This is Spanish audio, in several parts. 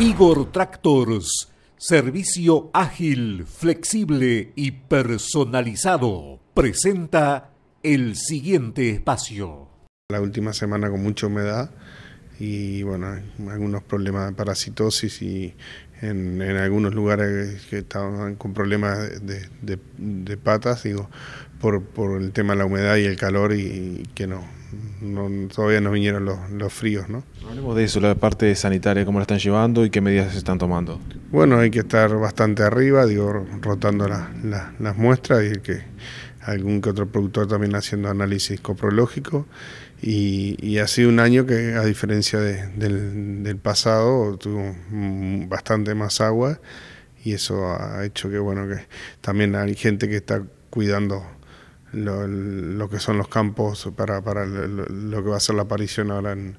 Igor Tractors. Servicio ágil, flexible y personalizado. Presenta el siguiente espacio. La última semana con mucha humedad y bueno, algunos problemas de parasitosis y en, algunos lugares que estaban con problemas de, patas, digo, por, el tema de la humedad y el calor y que no, todavía no vinieron los, fríos, ¿no? Hablemos de eso, la parte sanitaria, cómo la están llevando y qué medidas se están tomando. Bueno, hay que estar bastante arriba, digo, rotando las muestras y que algún que otro productor también haciendo análisis coprológico y, y ha sido un año que a diferencia del, pasado tuvo bastante más agua y eso ha hecho que bueno que también hay gente que está cuidando lo, que son los campos para, para lo, que va a ser la aparición ahora en,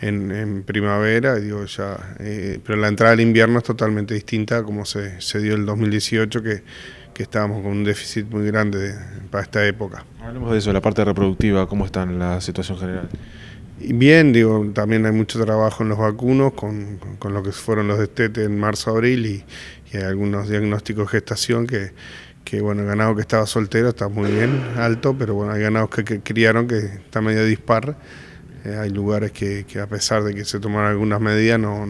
en, primavera, digo ya, eh, pero la entrada del invierno es totalmente distinta a como se, se dio el 2018 que que estábamos con un déficit muy grande para esta época. Hablemos de eso, la parte reproductiva, ¿cómo está en la situación general? Bien, digo, también hay mucho trabajo en los vacunos, con, con lo que fueron los destetes en marzo-abril y, y hay algunos diagnósticos de gestación que, que bueno, el ganado que estaba soltero está muy bien, alto, pero bueno, hay ganados que, criaron que está medio dispar. Eh, hay lugares que, que, a pesar de que se tomaron algunas medidas, no,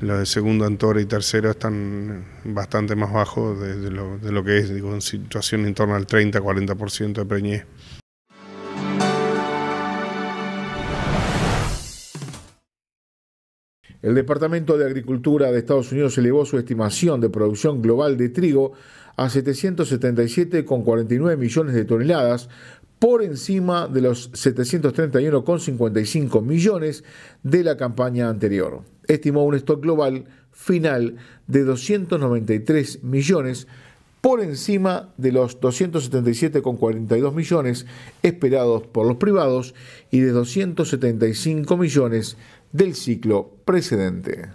los de segundo, entorno y tercero están bastante más bajos de, lo, de lo que es, digo, en situación en torno al 30-40% de preñez. El Departamento de Agricultura de Estados Unidos elevó su estimación de producción global de trigo a 777,49 millones de toneladas, por encima de los 731,55 millones de la campaña anterior. Estimó un stock global final de 293 millones por encima de los 277,42 millones esperados por los privados y de 275 millones del ciclo precedente.